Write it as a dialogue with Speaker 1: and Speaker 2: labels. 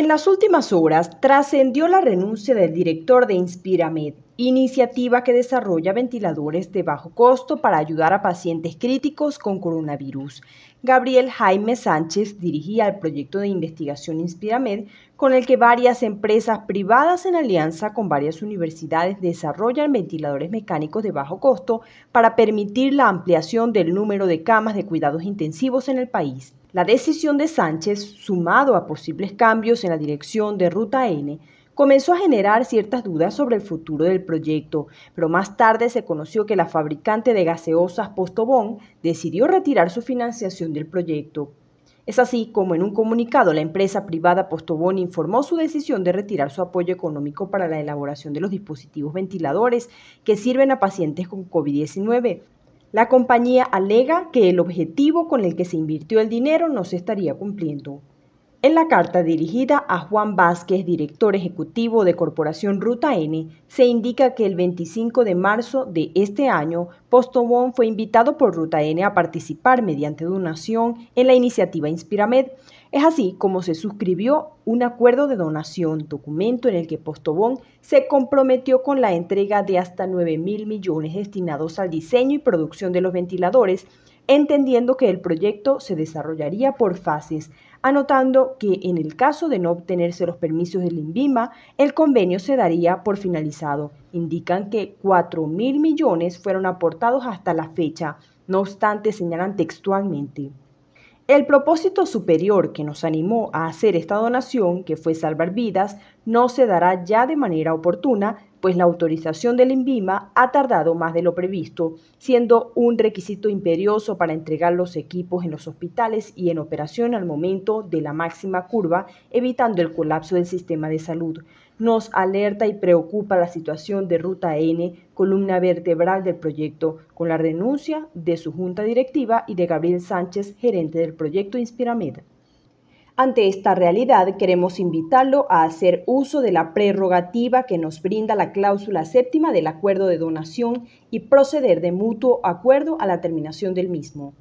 Speaker 1: En las últimas horas trascendió la renuncia del director de Inspiramed, iniciativa que desarrolla ventiladores de bajo costo para ayudar a pacientes críticos con coronavirus. Gabriel Jaime Sánchez dirigía el proyecto de investigación Inspiramed, con el que varias empresas privadas en alianza con varias universidades desarrollan ventiladores mecánicos de bajo costo para permitir la ampliación del número de camas de cuidados intensivos en el país. La decisión de Sánchez, sumado a posibles cambios en la dirección de Ruta N, comenzó a generar ciertas dudas sobre el futuro del proyecto, pero más tarde se conoció que la fabricante de gaseosas Postobón decidió retirar su financiación del proyecto. Es así como en un comunicado la empresa privada Postobón informó su decisión de retirar su apoyo económico para la elaboración de los dispositivos ventiladores que sirven a pacientes con COVID-19, la compañía alega que el objetivo con el que se invirtió el dinero no se estaría cumpliendo. En la carta dirigida a Juan Vázquez, director ejecutivo de Corporación Ruta N, se indica que el 25 de marzo de este año, Postobón fue invitado por Ruta N a participar mediante donación en la iniciativa Inspiramed. Es así como se suscribió un acuerdo de donación, documento en el que Postobón se comprometió con la entrega de hasta 9 mil millones destinados al diseño y producción de los ventiladores entendiendo que el proyecto se desarrollaría por fases, anotando que en el caso de no obtenerse los permisos del INVIMA, el convenio se daría por finalizado. Indican que 4 mil millones fueron aportados hasta la fecha, no obstante señalan textualmente. El propósito superior que nos animó a hacer esta donación, que fue salvar vidas, no se dará ya de manera oportuna, pues la autorización del INVIMA ha tardado más de lo previsto, siendo un requisito imperioso para entregar los equipos en los hospitales y en operación al momento de la máxima curva, evitando el colapso del sistema de salud. Nos alerta y preocupa la situación de Ruta N, columna vertebral del proyecto, con la renuncia de su junta directiva y de Gabriel Sánchez, gerente del proyecto Inspiramed. Ante esta realidad, queremos invitarlo a hacer uso de la prerrogativa que nos brinda la cláusula séptima del acuerdo de donación y proceder de mutuo acuerdo a la terminación del mismo.